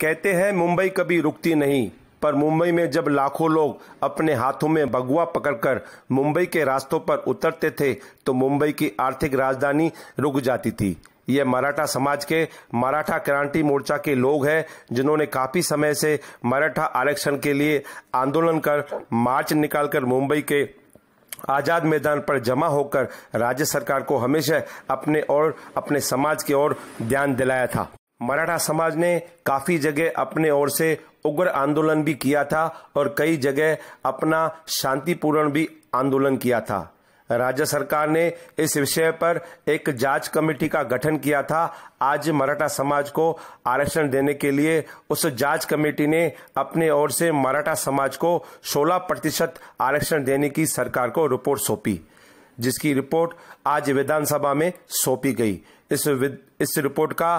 कहते हैं मुंबई कभी रुकती नहीं पर मुंबई में जब लाखों लोग अपने हाथों में भगवा पकड़कर मुंबई के रास्तों पर उतरते थे तो मुंबई की आर्थिक राजधानी रुक जाती थी ये मराठा समाज के मराठा क्रांति मोर्चा के लोग हैं जिन्होंने काफी समय से मराठा आरक्षण के लिए आंदोलन कर मार्च निकालकर मुंबई के आजाद मैदान पर जमा होकर राज्य सरकार को हमेशा अपने और अपने समाज की ओर ध्यान दिलाया था मराठा समाज ने काफी जगह अपने ओर से उग्र आंदोलन भी किया था और कई जगह अपना शांतिपूर्ण भी आंदोलन किया था राज्य सरकार ने इस विषय पर एक जांच कमेटी का गठन किया था आज मराठा समाज को आरक्षण देने के लिए उस जांच कमेटी ने अपने ओर से मराठा समाज को 16 प्रतिशत आरक्षण देने की सरकार को रिपोर्ट सौंपी जिसकी रिपोर्ट आज विधानसभा में सौंपी गई इस इस रिपोर्ट का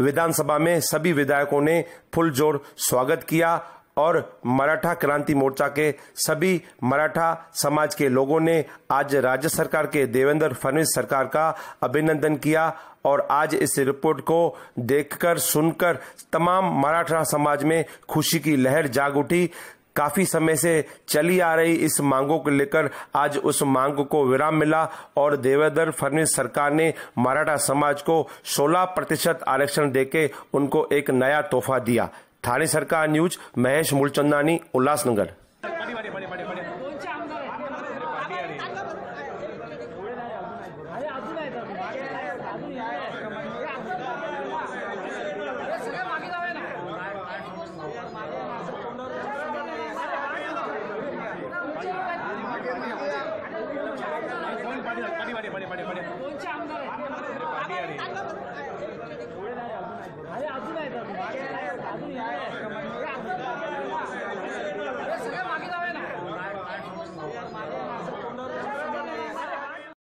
विधानसभा में सभी विधायकों ने फुलजोर स्वागत किया और मराठा क्रांति मोर्चा के सभी मराठा समाज के लोगों ने आज राज्य सरकार के देवेंद्र फडणवीस सरकार का अभिनंदन किया और आज इस रिपोर्ट को देखकर सुनकर तमाम मराठा समाज में खुशी की लहर जाग उठी काफी समय से चली आ रही इस मांगों को लेकर आज उस मांग को विराम मिला और देवेंद्र फडणवीस सरकार ने मराठा समाज को 16 प्रतिशत आरक्षण देके उनको एक नया तोहफा दिया थाने सरकार news Mahesh Moolchandani Ulhasnagar party party party party party